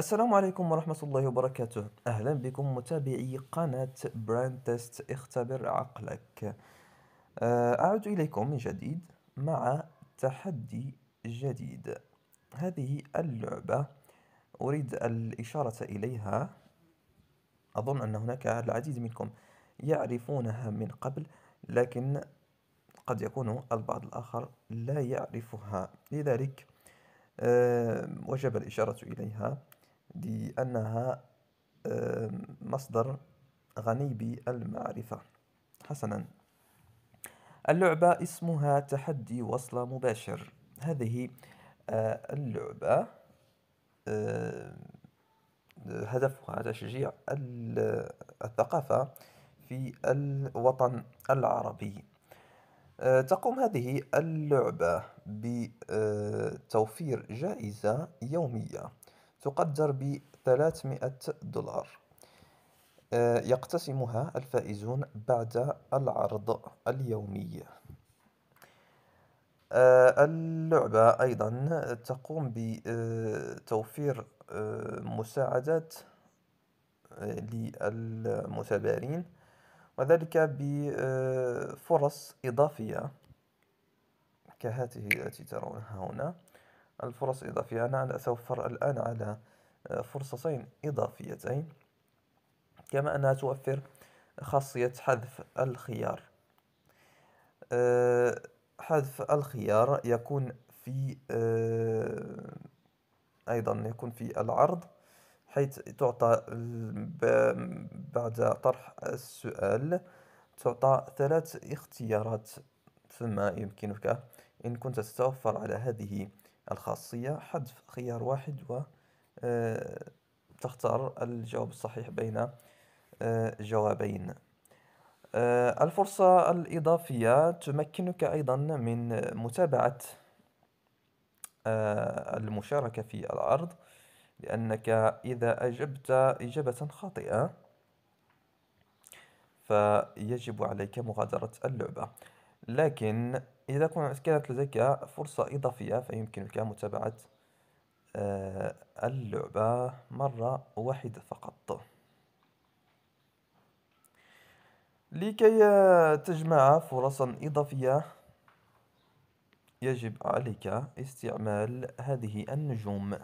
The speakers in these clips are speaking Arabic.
السلام عليكم ورحمة الله وبركاته أهلا بكم متابعي قناة براند تيست اختبر عقلك آه، أعود إليكم من جديد مع تحدي جديد هذه اللعبة أريد الإشارة إليها أظن أن هناك العديد منكم يعرفونها من قبل لكن قد يكون البعض الآخر لا يعرفها لذلك آه، وجب الإشارة إليها لأنها مصدر غني بالمعرفة حسنا اللعبة اسمها تحدي وصل مباشر هذه آه، اللعبة هدفها تشجيع الثقافة في الوطن العربي آه، تقوم هذه اللعبة بتوفير آه، جائزة يومية تقدر ب 300 دولار آه، يقتسمها الفائزون بعد العرض اليومي آه، اللعبة أيضا تقوم بتوفير آه، مساعدات للمتبارين وذلك بفرص إضافية كهاته التي ترونها هنا الفرص الإضافية أنا سأوفر الآن على آه، فرصتين إضافيتين كما أنها توفر خاصية حذف الخيار آه، حذف الخيار يكون في آه، أيضا يكون في العرض حيث تعطى بعد طرح السؤال تعطى ثلاث اختيارات ثم يمكنك إن كنت تتوفر على هذه الخاصية حذف خيار واحد و آه، تختار الجواب الصحيح بين آه، جوابين آه، الفرصة الإضافية تمكنك أيضا من متابعة المشاركة في العرض لأنك إذا أجبت إجابة خاطئة فيجب عليك مغادرة اللعبة لكن إذا كانت لديك فرصة إضافية فيمكنك متابعة آه، اللعبة مرة واحدة فقط لكي آه، تجمع فرصا إضافية يجب عليك استعمال هذه النجوم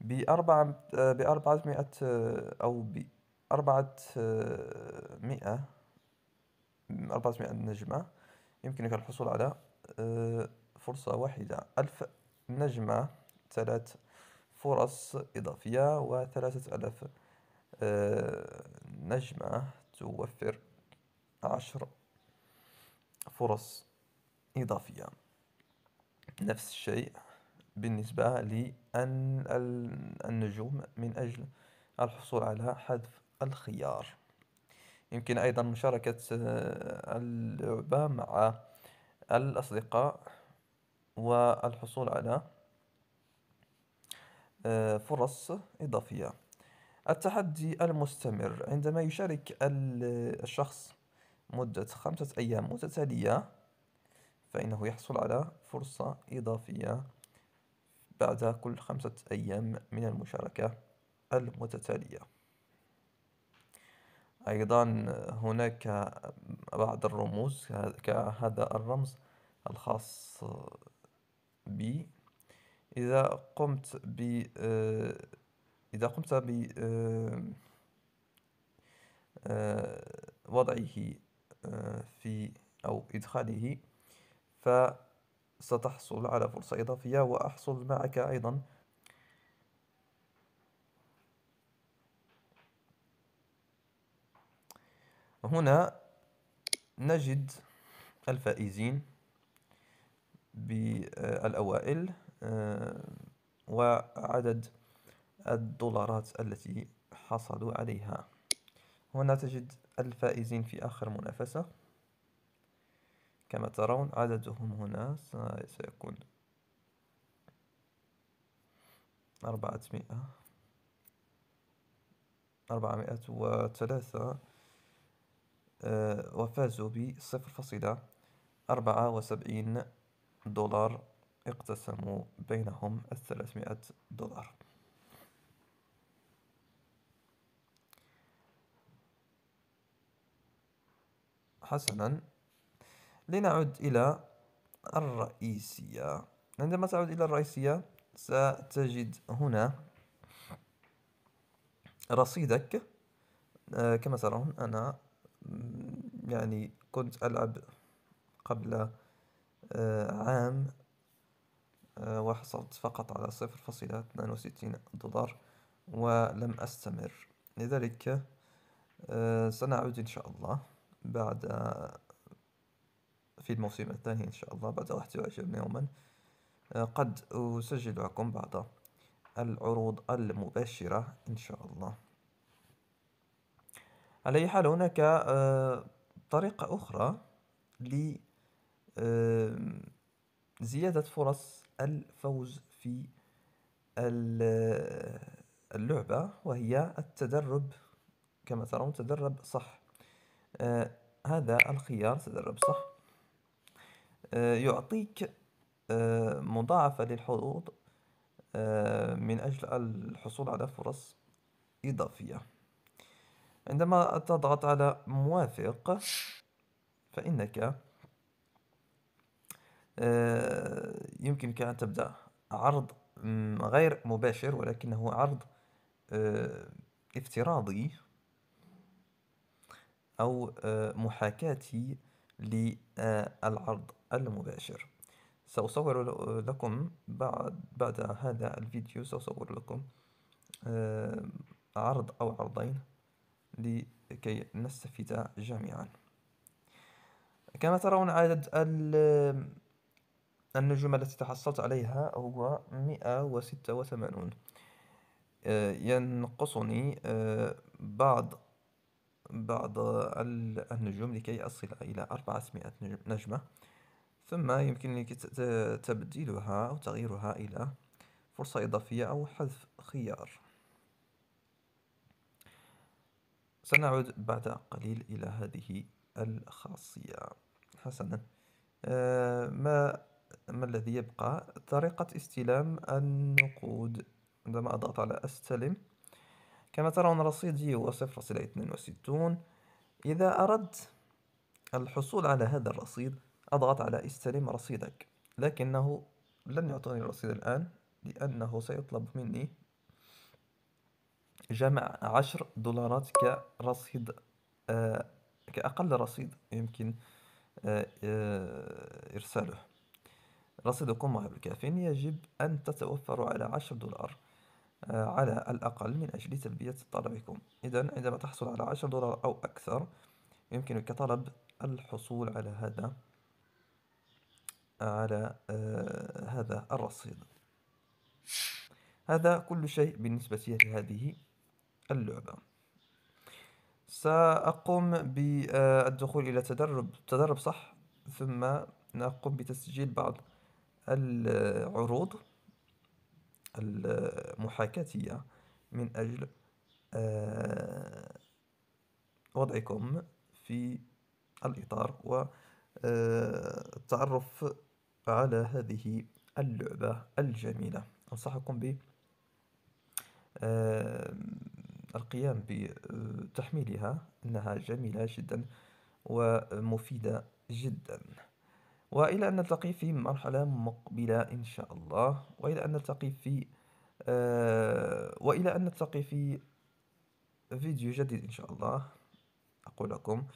بأربعة آه، بأربعمائة أو بأربعة بأربعمائة أربعمائة نجمة يمكنك الحصول على آه، فرصة واحدة ألف نجمة ثلاث فرص إضافية وثلاثة ألاف آه، نجمة توفر عشر فرص إضافية نفس الشيء بالنسبة للنجوم من أجل الحصول على حذف الخيار يمكن أيضا مشاركة آه، اللعبة مع الأصدقاء والحصول على آه، فرص إضافية التحدي المستمر عندما يشارك الشخص مدة خمسة أيام متتالية فإنه يحصل على فرصة إضافية بعد كل خمسة أيام من المشاركة المتتالية أيضا هناك بعض الرموز كهذا الرمز الخاص بي إذا قمت ب إذا قمت ب وضعه في أو إدخاله فستحصل على فرصة إضافية وأحصل معك أيضا هنا نجد الفائزين بالأوائل آه، وعدد الدولارات التي حصلوا عليها هنا تجد الفائزين في آخر منافسة كما ترون عددهم هنا سيكون أربعمائة وثلاثة آه، وفازوا بصفر فصيلة أربعة وسبعين دولار اقتسموا بينهم الثلاثمائة دولار حسنا لنعد إلى الرئيسية عندما تعود إلى الرئيسية ستجد هنا رصيدك آه، كما ترون أنا يعني كنت ألعب قبل آه، عام آه، وحصلت فقط على صفر فاصلة اثنان وستين دولار ولم أستمر لذلك آه، سنعود إن شاء الله بعد في الموسم الثاني إن شاء الله بعد واحد وعشرين يوما قد أسجل لكم بعض العروض المباشرة إن شاء الله على أي حال هناك آه، طريقة أخرى لزيادة آه، فرص الفوز في آه، اللعبة وهي التدرب كما ترون تدرب صح هذا الخيار تدرب صح يعطيك مضاعفة للحظوظ من أجل الحصول على فرص إضافية عندما تضغط على موافق فإنك آه، يمكنك أن تبدأ عرض غير مباشر ولكنه عرض آه، افتراضي أو آه، محاكاتي للعرض المباشر سأصور لكم بعد, بعد هذا الفيديو سأصور لكم عرض أو عرضين لكي نستفيد جميعا كما ترون عدد النجوم التي تحصلت عليها هو 186 وستة وثمانون ينقصني آه، بعض بعض النجوم لكي أصل إلى 400 نجمة ثم يمكنني تبديلها أو تغييرها إلى فرصة إضافية أو حذف خيار سنعود بعد قليل إلى هذه الخاصية حسنا آه، ما ما الذي يبقى طريقة استلام النقود عندما أضغط على أستلم كما ترون رصيدي هو 0.62 إذا أردت الحصول على هذا الرصيد أضغط على استلم رصيدك لكنه لن يعطيني الرصيد الآن لأنه سيطلب مني جمع عشر دولارات كرصيد آه، كأقل رصيد يمكن آه، آه، إرساله رصيدكم معه الكافيين يجب أن تتوفروا على عشر دولار على الأقل من أجل تلبية طلبكم إذا عندما تحصل على عشر دولار أو أكثر يمكنك طلب الحصول على هذا على هذا الرصيد هذا كل شيء بالنسبة لهذه اللعبة سأقوم بالدخول إلى تدرب تدرب صح ثم نقوم بتسجيل بعض العروض المحاكاتية من أجل آه، وضعكم في الإطار والتعرف آه، على هذه اللعبة الجميلة أنصحكم ب آه، القيام بتحميلها أنها جميلة جدا ومفيدة جدا وإلى أن نلتقي في مرحلة مقبلة إن شاء الله وإلى أن نلتقي في آه، وإلى أن نلتقي في فيديو جديد إن شاء الله أقول لكم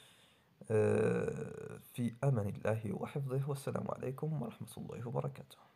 آه، في أمان الله وحفظه والسلام عليكم ورحمة الله وبركاته